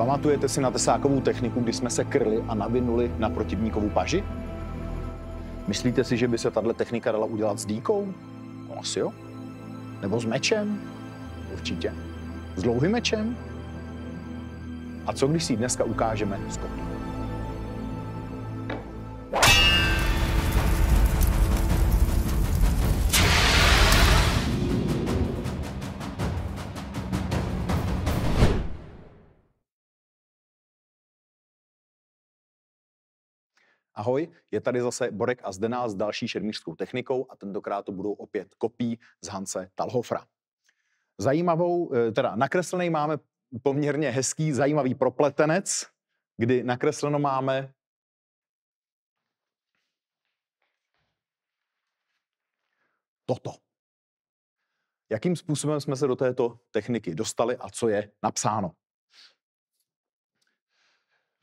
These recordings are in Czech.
Pamatujete si na tesákovou techniku, kdy jsme se krli a navinuli na protivníkovou paži? Myslíte si, že by se tahle technika dala udělat s dýkou? No, asi jo. Nebo s mečem? Určitě. S dlouhým mečem? A co když si ji dneska ukážeme s Ahoj, je tady zase Borek a Zdena s další šermířskou technikou a tentokrát to budou opět kopí z Hance Talhofra. Zajímavou, eh, teda nakreslený máme poměrně hezký, zajímavý propletenec, kdy nakresleno máme toto. Jakým způsobem jsme se do této techniky dostali a co je napsáno?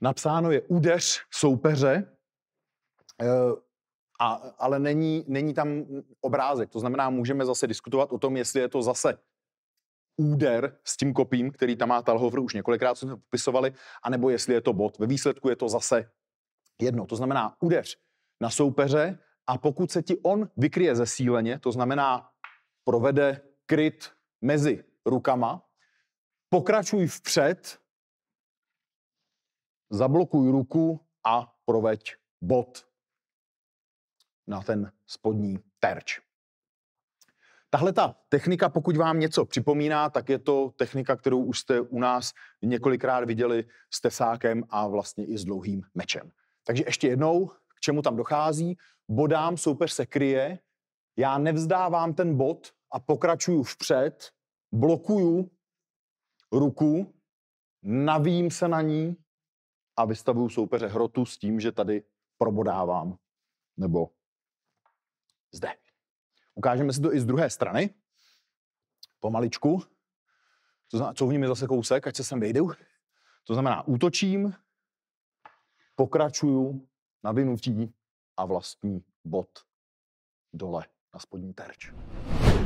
Napsáno je údeř soupeře Eh, a, ale není, není tam obrázek. To znamená, můžeme zase diskutovat o tom, jestli je to zase úder s tím kopím, který tam má Talhover, už několikrát jsme popisovali, anebo jestli je to bod. Ve výsledku je to zase jedno. To znamená úder na soupeře a pokud se ti on vykryje zesíleně, to znamená provede kryt mezi rukama, pokračuj vpřed, zablokuj ruku a proveď bod na ten spodní terč. Tahle ta technika, pokud vám něco připomíná, tak je to technika, kterou už jste u nás několikrát viděli s tesákem a vlastně i s dlouhým mečem. Takže ještě jednou, k čemu tam dochází. Bodám, soupeř se kryje, já nevzdávám ten bod a pokračuju vpřed, blokuju ruku, navím se na ní a vystavuju soupeře hrotu s tím, že tady probodávám nebo zde. Ukážeme si to i z druhé strany. Pomaličku. To znamená, je zase kousek, ať se sem vejdu. To znamená, útočím, pokračuju na vynutí a vlastní bod dole na spodní terč.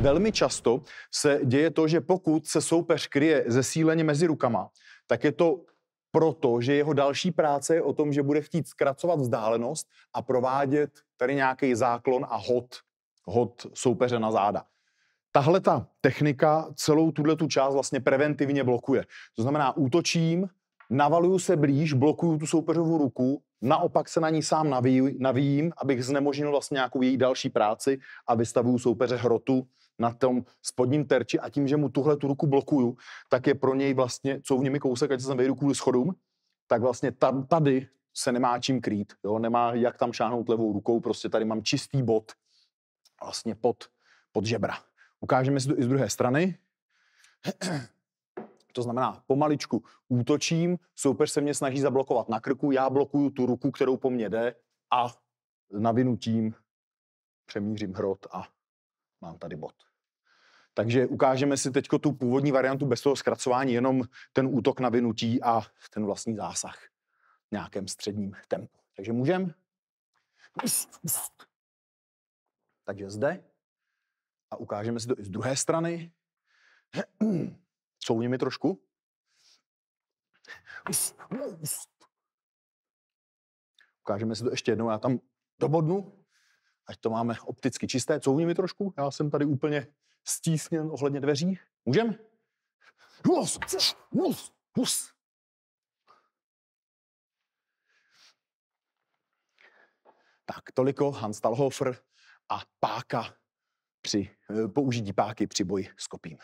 Velmi často se děje to, že pokud se soupeř kryje zesíleně mezi rukama, tak je to protože jeho další práce je o tom, že bude chtít zkracovat vzdálenost a provádět tady nějaký záklon a hod, hod soupeře na záda. Tahle ta technika celou tuhle tu část vlastně preventivně blokuje. To znamená, útočím, navaluju se blíž, blokuju tu soupeřovou ruku, naopak se na ní sám navíjím, abych znemožnil vlastně nějakou její další práci a vystavuju soupeře hrotu na tom spodním terči a tím, že mu tuhle tu ruku blokuju, tak je pro něj vlastně, co v nimi kousek, ať se tam vejdu kvůli schodům, tak vlastně tam, tady se nemá čím krýt, jo? nemá jak tam šáhnout levou rukou, prostě tady mám čistý bod vlastně pod, pod žebra. Ukážeme si to i z druhé strany. To znamená, pomaličku útočím, soupeř se mě snaží zablokovat na krku, já blokuju tu ruku, kterou po mně jde a navinutím přemířím hrot a mám tady bod. Takže ukážeme si teď tu původní variantu bez toho zkracování, jenom ten útok na vynutí a ten vlastní zásah v nějakém středním tempu. Takže můžem? Takže zde a ukážeme si to i z druhé strany. Couvni mi trošku. Ukážeme si to ještě jednou. Já tam dobodnu, ať to máme opticky čisté. Couvni mi trošku. Já jsem tady úplně stísněn ohledně dveří. Můžem? Hus! Hus! Hus! Tak, toliko Hans Talhofer a páka při eh, použití páky při boji s kopím.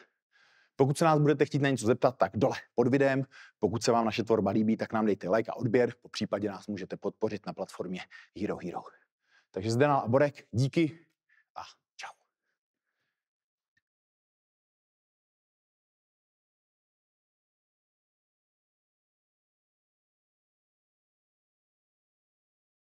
Pokud se nás budete chtít na něco zeptat, tak dole pod videem. Pokud se vám naše tvorba líbí, tak nám dejte like a odběr, po případě nás můžete podpořit na platformě Hero Hero. Takže zde na Borek, díky a